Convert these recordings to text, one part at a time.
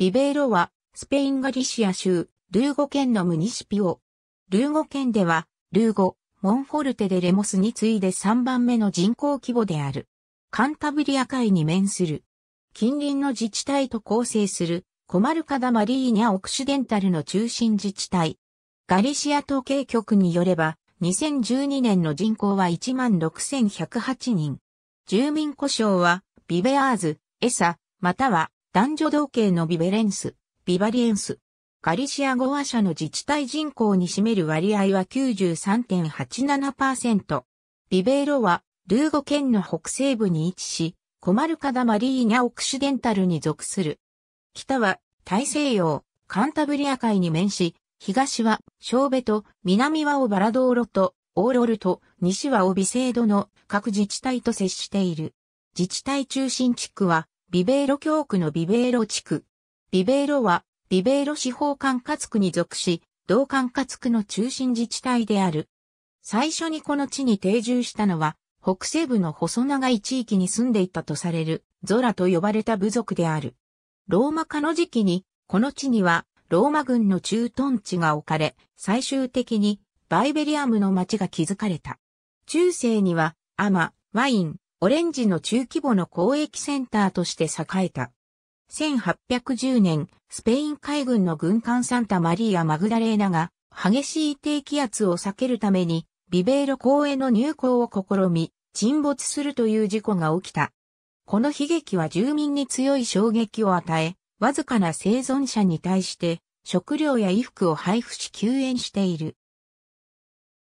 ビベイロは、スペインガリシア州、ルーゴ県のムニシピオ。ルーゴ県では、ルーゴ、モンフォルテでレモスに次いで3番目の人口規模である。カンタブリア海に面する。近隣の自治体と構成する、コマルカダ・マリーニャ・オクシデンタルの中心自治体。ガリシア統計局によれば、2012年の人口は16,108人。住民故障は、ビベアーズ、エサ、または男女同系のビベレンス、ビバリエンス。ガリシア語話者の自治体人口に占める割合は93.87%。ビベーロは、ルーゴ県の北西部に位置し、コマルカダマリーニャ・オクシデンタルに属する。北は、大西洋、カンタブリア海に面し、東は、ショーベと、南はオバラドーロと、オーロルと、西はオビセードの各自治体と接している。自治体中心地区は、ビベーロ教区のビベーロ地区。ビベーロは、ビベーロ司法管轄区に属し、同管轄区の中心自治体である。最初にこの地に定住したのは、北西部の細長い地域に住んでいたとされる、ゾラと呼ばれた部族である。ローマ化の時期に、この地には、ローマ軍の駐屯地が置かれ、最終的に、バイベリアムの町が築かれた。中世には、アマ、ワイン、オレンジの中規模の交易センターとして栄えた。1810年、スペイン海軍の軍艦サンタマリーア・マグダレーナが激しい低気圧を避けるためにビベーロ港への入港を試み、沈没するという事故が起きた。この悲劇は住民に強い衝撃を与え、わずかな生存者に対して食料や衣服を配布し救援している。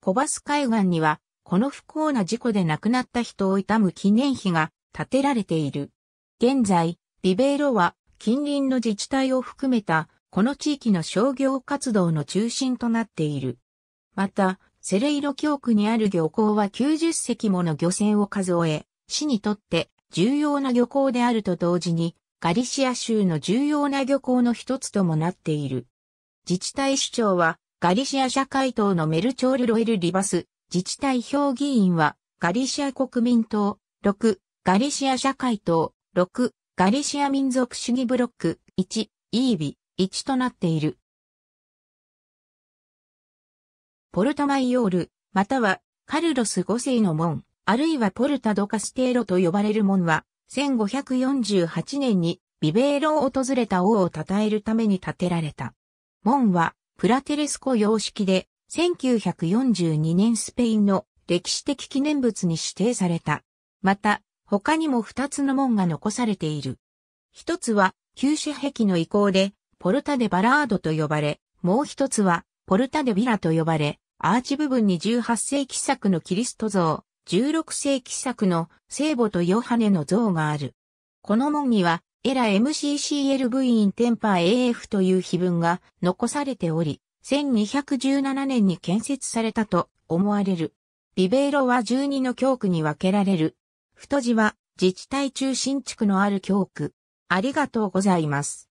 コバス海岸にはこの不幸な事故で亡くなった人を悼む記念碑が建てられている。現在、リベイロは近隣の自治体を含めたこの地域の商業活動の中心となっている。また、セレイロ教区にある漁港は90隻もの漁船を数え、市にとって重要な漁港であると同時に、ガリシア州の重要な漁港の一つともなっている。自治体首長は、ガリシア社会党のメルチョール・ロエル・リバス、自治体評議員は、ガリシア国民党、6、ガリシア社会党、6、ガリシア民族主義ブロック、1、イービ、1となっている。ポルタマイオール、または、カルロス5世の門、あるいはポルタ・ド・カステーロと呼ばれる門は、1548年にビベーロを訪れた王を称えるために建てられた。門はプラテレスコ様式で1942年スペインの歴史的記念物に指定された。また、他にも二つの門が残されている。一つは、旧市壁の遺構で、ポルタデバラードと呼ばれ、もう一つは、ポルタデビラと呼ばれ、アーチ部分に18世紀作のキリスト像、16世紀作の聖母とヨハネの像がある。この門には、エラ MCCLV インテンパー AF という碑文が残されており、1217年に建設されたと思われる。ビベイロは12の教区に分けられる。太字は自治体中心地区のある教区。ありがとうございます。